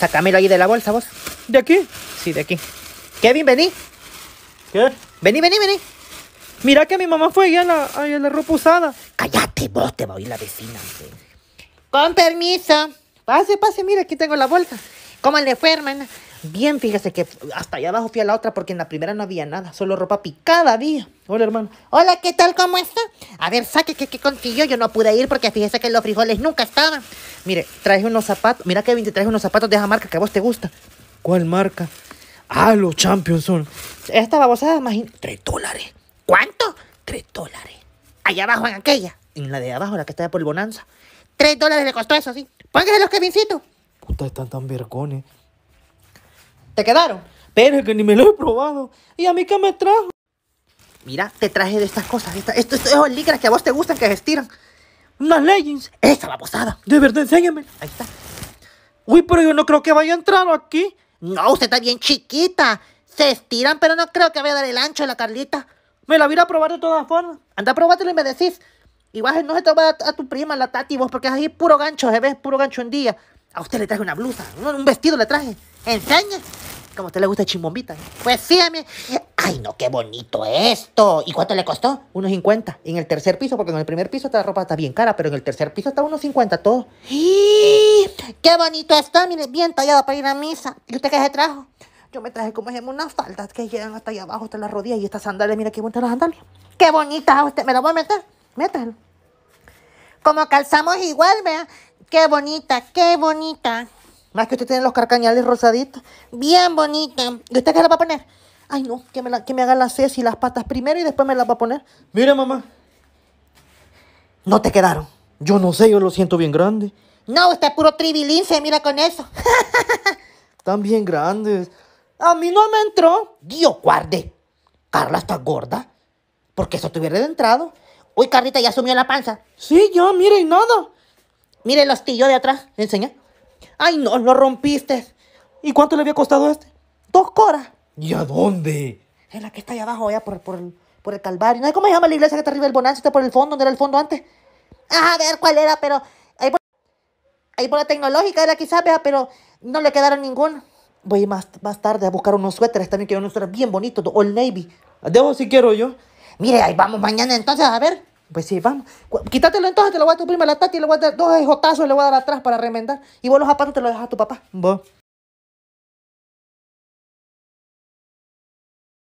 Sácamelo ahí de la bolsa, vos. ¿De aquí? Sí, de aquí. Kevin, vení. ¿Qué? Vení, vení, vení. Mira que mi mamá fue allá en la, la ropa usada. Cállate, vos te va a oír la vecina. Con permiso. Pase, pase, mira, aquí tengo la bolsa. ¿Cómo le fue, hermana? Bien, fíjese que hasta allá abajo fui a la otra porque en la primera no había nada, solo ropa picada había. Hola, hermano. Hola, ¿qué tal? ¿Cómo está? A ver, saque que qué consiguió. Yo no pude ir porque fíjese que los frijoles nunca estaban. Mire, traje unos zapatos. Mira, Kevin, te traje unos zapatos de esa marca que a vos te gusta. ¿Cuál marca? Ah, los Champions son. Esta babosada, imagínate. Tres dólares. ¿Cuánto? Tres dólares. Allá abajo en aquella. En la de abajo, la que está por el Bonanza. Tres dólares le costó eso, sí. Póngase los Kevincito están tan vergones. ¿Te quedaron? Pero es que ni me lo he probado. ¿Y a mí qué me trajo? Mira, te traje de estas cosas. Estos son licras que a vos te gustan, que se estiran. Unas leggings. Esa posada. De verdad, enséñame. Ahí está. Uy, pero yo no creo que vaya a entrar aquí. No, usted está bien chiquita. Se estiran, pero no creo que vaya a dar el ancho a la Carlita. Me la voy a, probar de todas formas. Anda, probártelo y me decís. Y Igual no se te a, tu prima, la Tati, vos, porque es ahí puro gancho, se ve puro gancho en día. A usted le traje una blusa, un vestido le traje. ¿Enseña? Como a usted le gusta chimbombita. ¿eh? pues sí, a mí Ay, no, qué bonito esto. ¿Y cuánto le costó? Unos 50. En el tercer piso, porque en el primer piso Esta ropa está bien cara, pero en el tercer piso está unos 50 todo. ¡Qué bonito está! Mire, bien tallado para ir a misa. ¿Y usted qué se trajo? Yo me traje como ejemplo unas faldas que llegan hasta allá abajo, hasta las rodillas. Y estas sandalias, mira qué bonitas las sandalias. ¡Qué bonitas! ¿Usted me las voy a meter? Métalo. Como calzamos igual, vea. Qué bonita, qué bonita. Más que usted tiene los carcañales rosaditos. Bien bonita. ¿Y usted qué la va a poner? Ay, no, que me, que me haga las ses y las patas primero y después me las va a poner. Mira, mamá. No te quedaron. Yo no sé, yo lo siento bien grande. No, usted es puro tribilín, mira con eso. Están bien grandes. A mí no me entró. Dios guarde. Carla está gorda. Porque eso te hubiera entrado. Uy, Carlita ya sumió la panza. Sí, ya, mire, y nada. Mire el astillo de atrás, ¿le enseña. Ay, no, lo rompiste. ¿Y cuánto le había costado este? Dos coras. ¿Y a dónde? En la que está allá abajo, allá por, por, el, por el Calvario. ¿No ¿Cómo se llama la iglesia que está arriba del Bonanza? Está por el fondo, donde era el fondo antes. a ver cuál era, pero. Ahí por, por la tecnológica era quizás, pero no le quedaron ninguno. Voy más, más tarde a buscar unos suéteres también, quiero unos suéteres bien bonitos, Old Navy. Debo si quiero yo. Mire, ahí vamos mañana entonces, a ver. Pues sí, vamos. Quítatelo entonces, te lo voy a tu prima la tati, le voy a dar dos jotazos, le voy a dar atrás para remendar. Y vos los zapatos te los dejas a tu papá. Vos.